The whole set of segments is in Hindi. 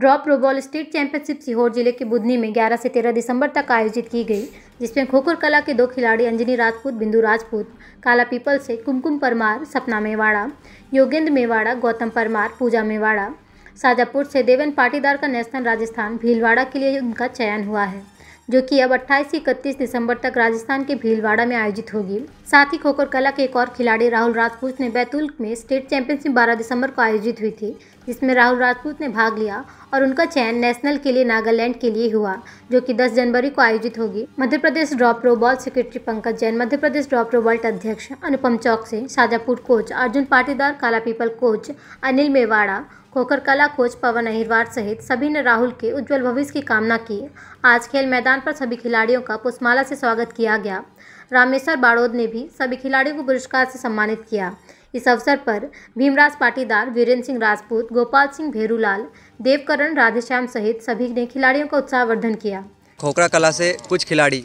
drop roball state championship Sehore जिले के बुधनी में 11 से 13 दिसंबर तक आयोजित की गई जिसमें खोखर कला के दो खिलाड़ी अंजनी राजपूत बिंदु राजपूत काला पीपल से कुमकुम परमार सपना मेवाड़ा योगेंद्र मेवाड़ा गौतम परमार पूजा मेवाड़ा साजापुर से देवेन पाटीदार का नेशनल राजस्थान भीलवाड़ा के लिए उनका चयन हुआ है जो कि अब 28 से इकतीस दिसंबर तक राजस्थान के भीलवाड़ा में आयोजित होगी साथ ही खोखर कला के एक और खिलाड़ी राहुल राजपूत ने बैतूल में स्टेट चैंपियनशिप 12 दिसंबर को आयोजित हुई थी जिसमें राहुल राजपूत ने भाग लिया और उनका चयन नेशनल के लिए नागालैंड के लिए हुआ जो कि 10 जनवरी को आयोजित होगी Madhya Pradesh drop roball secretary Pankaj Jain Madhya Pradesh drop roball अध्यक्ष Anupam Chaukse Shajapur coach Arjun Patidar Kala Pipal coach Anil Mewada Khokar Kala coach पवन अहिरवार सहित सभी ने राहुल के उज्जवल भविष्य की कामना की आज खेल मैदान पर सभी खिलाड़ियों का पुष्पमाला से स्वागत किया गया रामेश्वर बाड़ोद ने भी सभी खिलाड़ियों को पुरस्कार से सम्मानित किया इस अवसर पर भीमराज पाटीदार वीरेंद्र सिंह राजपूत गोपाल सिंह भेरूलाल देवकरण राधेश्याम सहित सभी ने खिलाड़ियों का उत्साहवर्धन किया खोखरा कला से कुछ खिलाड़ी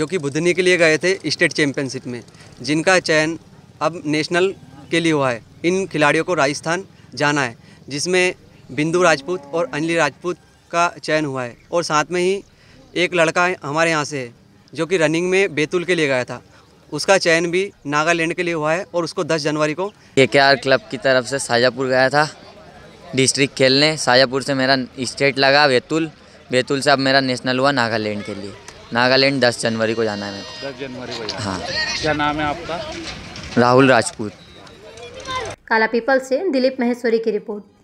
जो कि बुधनी के लिए गए थे स्टेट चैंपियनशिप में जिनका चयन अब नेशनल के लिए हुआ है इन खिलाड़ियों को राजस्थान जाना है जिसमें बिंदु राजपूत और अंजलि राजपूत का चयन हुआ है और साथ में ही एक लड़का हमारे यहाँ से है जो कि रनिंग में बैतूल के लिए गया था उसका चयन भी नागालैंड के लिए हुआ है और उसको 10 जनवरी को के क्लब की तरफ से शाजापुर गया था डिस्ट्रिक्ट खेलने शाजापुर से मेरा स्टेट लगा बैतूल बैतूल से अब मेरा नेशनल हुआ नागालैंड के लिए नागालैंड 10 जनवरी को जाना है मेरे दस जनवरी को हाँ क्या नाम है आपका राहुल राजपूत काला पीपल से दिलीप महेश्वरी की रिपोर्ट